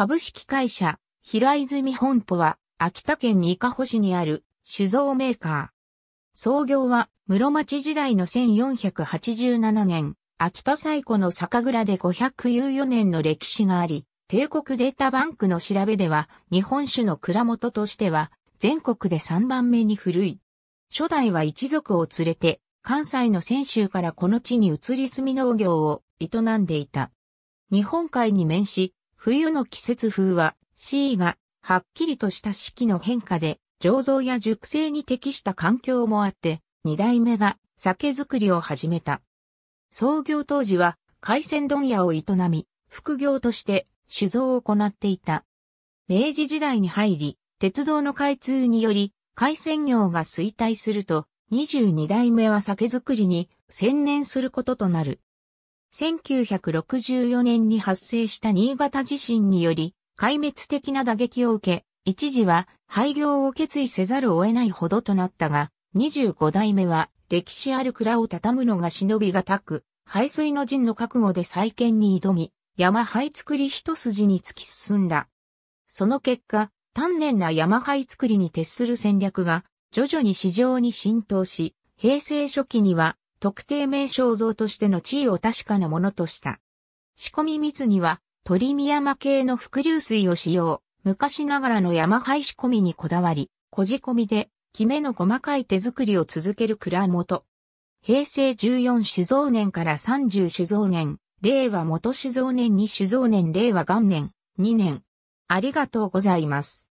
株式会社、平泉本舗は、秋田県に伊香保市にある酒造メーカー。創業は、室町時代の1487年、秋田最古の酒蔵で5 1 4年の歴史があり、帝国データバンクの調べでは、日本酒の蔵元としては、全国で3番目に古い。初代は一族を連れて、関西の泉州からこの地に移り住み農業を営んでいた。日本海に面し、冬の季節風は C がはっきりとした四季の変化で醸造や熟成に適した環境もあって二代目が酒造りを始めた。創業当時は海鮮問屋を営み副業として酒造を行っていた。明治時代に入り鉄道の開通により海鮮業が衰退すると22代目は酒造りに専念することとなる。1964年に発生した新潟地震により、壊滅的な打撃を受け、一時は廃業を決意せざるを得ないほどとなったが、25代目は歴史ある蔵を畳むのが忍びがたく、排水の陣の覚悟で再建に挑み、山灰作り一筋に突き進んだ。その結果、丹念な山灰作りに徹する戦略が、徐々に市場に浸透し、平成初期には特定名称像としての地位を確かなものとした。仕込み蜜には、鳥見山系の伏流水を使用、昔ながらの山灰仕込みにこだわり、こじ込みで、きめの細かい手作りを続ける蔵元。平成14酒造年から30酒造年、令和元酒造年に酒造年令和元年、2年。ありがとうございます。